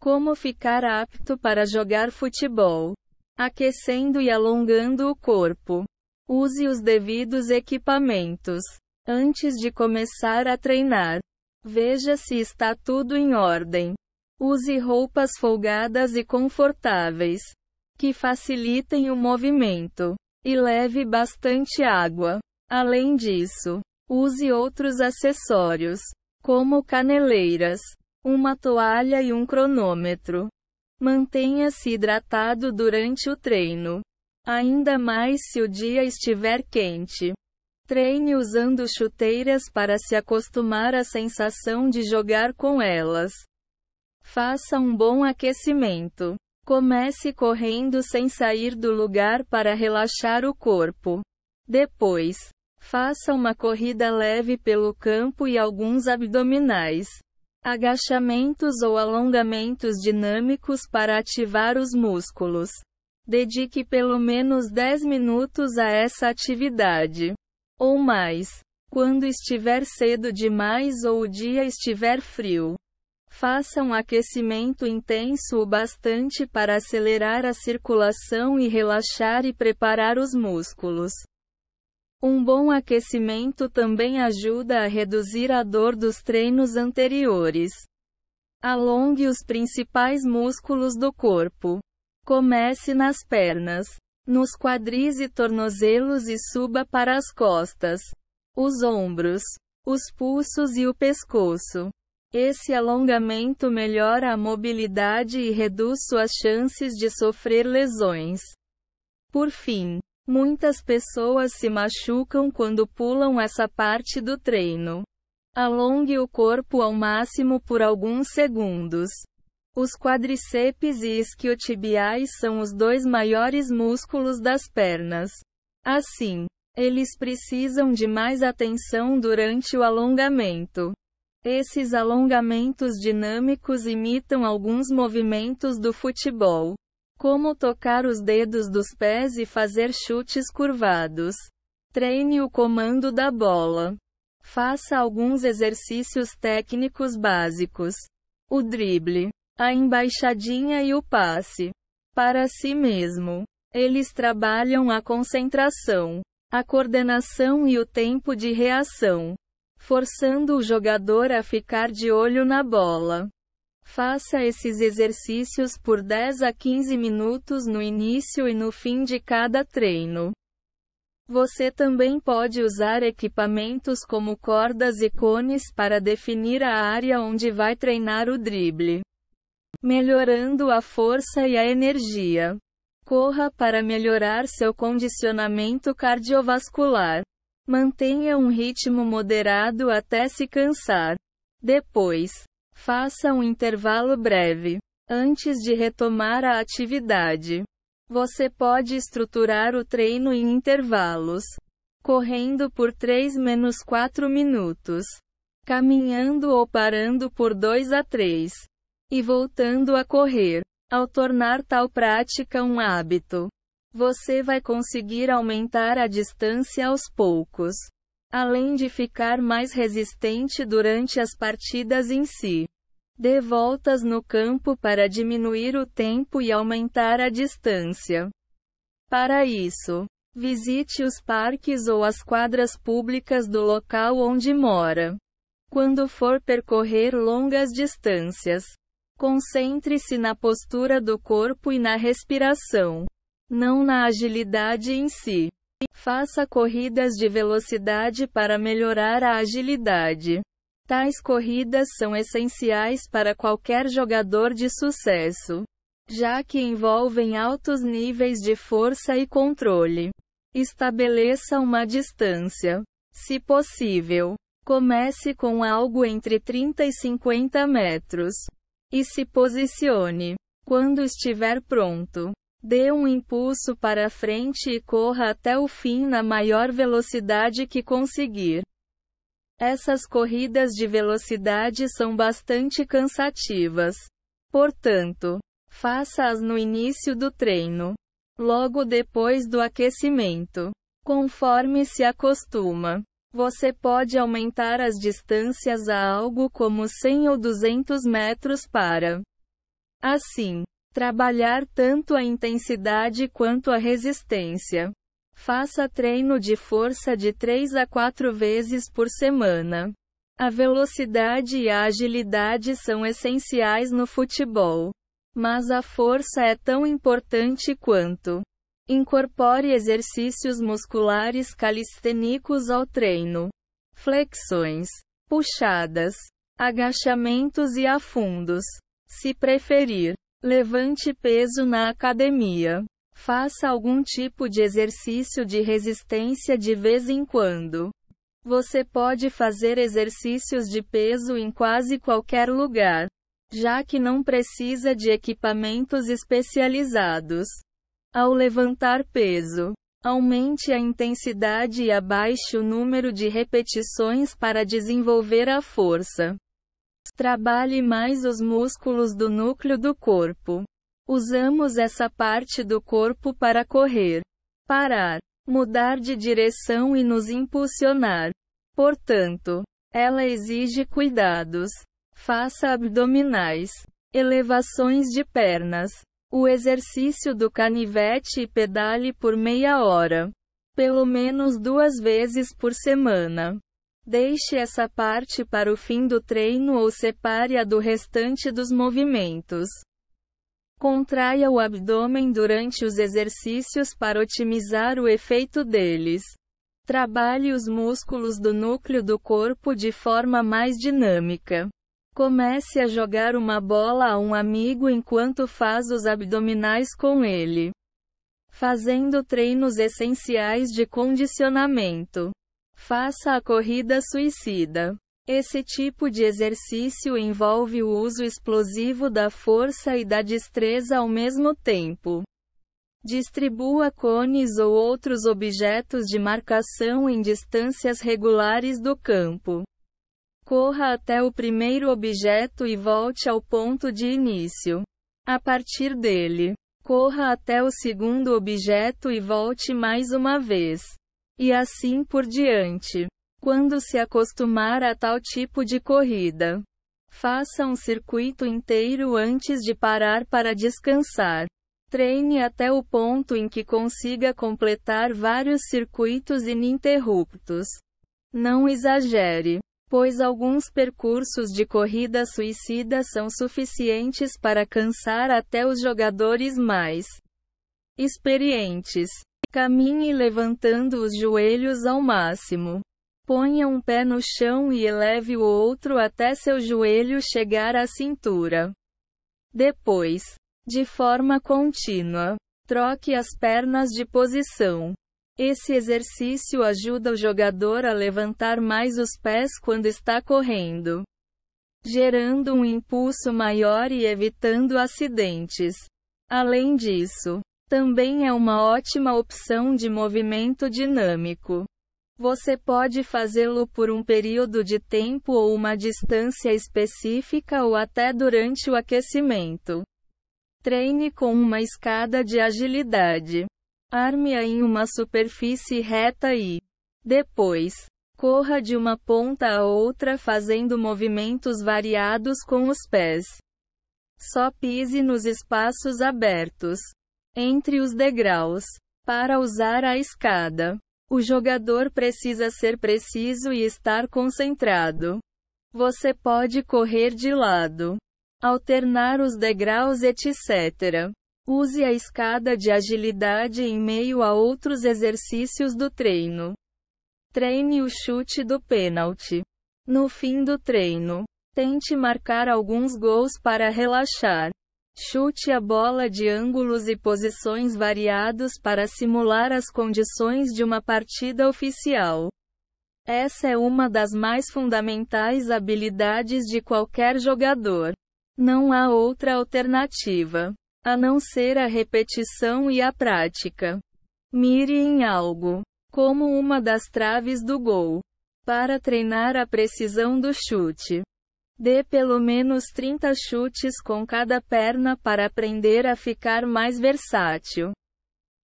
Como ficar apto para jogar futebol? Aquecendo e alongando o corpo. Use os devidos equipamentos. Antes de começar a treinar, veja se está tudo em ordem. Use roupas folgadas e confortáveis, que facilitem o movimento. E leve bastante água. Além disso, use outros acessórios, como caneleiras, uma toalha e um cronômetro. Mantenha-se hidratado durante o treino. Ainda mais se o dia estiver quente. Treine usando chuteiras para se acostumar à sensação de jogar com elas. Faça um bom aquecimento. Comece correndo sem sair do lugar para relaxar o corpo. Depois, faça uma corrida leve pelo campo e alguns abdominais agachamentos ou alongamentos dinâmicos para ativar os músculos. Dedique pelo menos 10 minutos a essa atividade. Ou mais. Quando estiver cedo demais ou o dia estiver frio. Faça um aquecimento intenso o bastante para acelerar a circulação e relaxar e preparar os músculos. Um bom aquecimento também ajuda a reduzir a dor dos treinos anteriores. Alongue os principais músculos do corpo. Comece nas pernas, nos quadris e tornozelos e suba para as costas, os ombros, os pulsos e o pescoço. Esse alongamento melhora a mobilidade e reduz suas chances de sofrer lesões. Por fim, Muitas pessoas se machucam quando pulam essa parte do treino. Alongue o corpo ao máximo por alguns segundos. Os quadríceps e isquiotibiais são os dois maiores músculos das pernas. Assim, eles precisam de mais atenção durante o alongamento. Esses alongamentos dinâmicos imitam alguns movimentos do futebol. Como tocar os dedos dos pés e fazer chutes curvados. Treine o comando da bola. Faça alguns exercícios técnicos básicos: o drible, a embaixadinha e o passe. Para si mesmo, eles trabalham a concentração, a coordenação e o tempo de reação, forçando o jogador a ficar de olho na bola. Faça esses exercícios por 10 a 15 minutos no início e no fim de cada treino. Você também pode usar equipamentos como cordas e cones para definir a área onde vai treinar o drible, melhorando a força e a energia. Corra para melhorar seu condicionamento cardiovascular. Mantenha um ritmo moderado até se cansar. Depois, Faça um intervalo breve. Antes de retomar a atividade, você pode estruturar o treino em intervalos. Correndo por 3 menos 4 minutos. Caminhando ou parando por 2 a 3. E voltando a correr. Ao tornar tal prática um hábito, você vai conseguir aumentar a distância aos poucos além de ficar mais resistente durante as partidas em si. Dê voltas no campo para diminuir o tempo e aumentar a distância. Para isso, visite os parques ou as quadras públicas do local onde mora. Quando for percorrer longas distâncias, concentre-se na postura do corpo e na respiração, não na agilidade em si. Faça corridas de velocidade para melhorar a agilidade. Tais corridas são essenciais para qualquer jogador de sucesso, já que envolvem altos níveis de força e controle. Estabeleça uma distância. Se possível, comece com algo entre 30 e 50 metros. E se posicione. Quando estiver pronto, Dê um impulso para a frente e corra até o fim na maior velocidade que conseguir. Essas corridas de velocidade são bastante cansativas. Portanto, faça-as no início do treino, logo depois do aquecimento. Conforme se acostuma, você pode aumentar as distâncias a algo como 100 ou 200 metros para. Assim, Trabalhar tanto a intensidade quanto a resistência. Faça treino de força de 3 a 4 vezes por semana. A velocidade e a agilidade são essenciais no futebol. Mas a força é tão importante quanto. Incorpore exercícios musculares calistênicos ao treino. Flexões, puxadas, agachamentos e afundos. Se preferir, Levante peso na academia. Faça algum tipo de exercício de resistência de vez em quando. Você pode fazer exercícios de peso em quase qualquer lugar, já que não precisa de equipamentos especializados. Ao levantar peso, aumente a intensidade e abaixe o número de repetições para desenvolver a força. Trabalhe mais os músculos do núcleo do corpo. Usamos essa parte do corpo para correr, parar, mudar de direção e nos impulsionar. Portanto, ela exige cuidados. Faça abdominais, elevações de pernas, o exercício do canivete e pedale por meia hora, pelo menos duas vezes por semana. Deixe essa parte para o fim do treino ou separe-a do restante dos movimentos. Contraia o abdômen durante os exercícios para otimizar o efeito deles. Trabalhe os músculos do núcleo do corpo de forma mais dinâmica. Comece a jogar uma bola a um amigo enquanto faz os abdominais com ele, fazendo treinos essenciais de condicionamento. Faça a corrida suicida. Esse tipo de exercício envolve o uso explosivo da força e da destreza ao mesmo tempo. Distribua cones ou outros objetos de marcação em distâncias regulares do campo. Corra até o primeiro objeto e volte ao ponto de início. A partir dele, corra até o segundo objeto e volte mais uma vez. E assim por diante. Quando se acostumar a tal tipo de corrida, faça um circuito inteiro antes de parar para descansar. Treine até o ponto em que consiga completar vários circuitos ininterruptos. Não exagere, pois alguns percursos de corrida suicida são suficientes para cansar até os jogadores mais experientes. Caminhe levantando os joelhos ao máximo. Ponha um pé no chão e eleve o outro até seu joelho chegar à cintura. Depois, de forma contínua, troque as pernas de posição. Esse exercício ajuda o jogador a levantar mais os pés quando está correndo, gerando um impulso maior e evitando acidentes. Além disso, também é uma ótima opção de movimento dinâmico. Você pode fazê-lo por um período de tempo ou uma distância específica ou até durante o aquecimento. Treine com uma escada de agilidade. Arme-a em uma superfície reta e, depois, corra de uma ponta a outra fazendo movimentos variados com os pés. Só pise nos espaços abertos entre os degraus. Para usar a escada, o jogador precisa ser preciso e estar concentrado. Você pode correr de lado, alternar os degraus, etc. Use a escada de agilidade em meio a outros exercícios do treino. Treine o chute do pênalti. No fim do treino, tente marcar alguns gols para relaxar. Chute a bola de ângulos e posições variados para simular as condições de uma partida oficial. Essa é uma das mais fundamentais habilidades de qualquer jogador. Não há outra alternativa a não ser a repetição e a prática. Mire em algo, como uma das traves do gol, para treinar a precisão do chute. Dê pelo menos 30 chutes com cada perna para aprender a ficar mais versátil.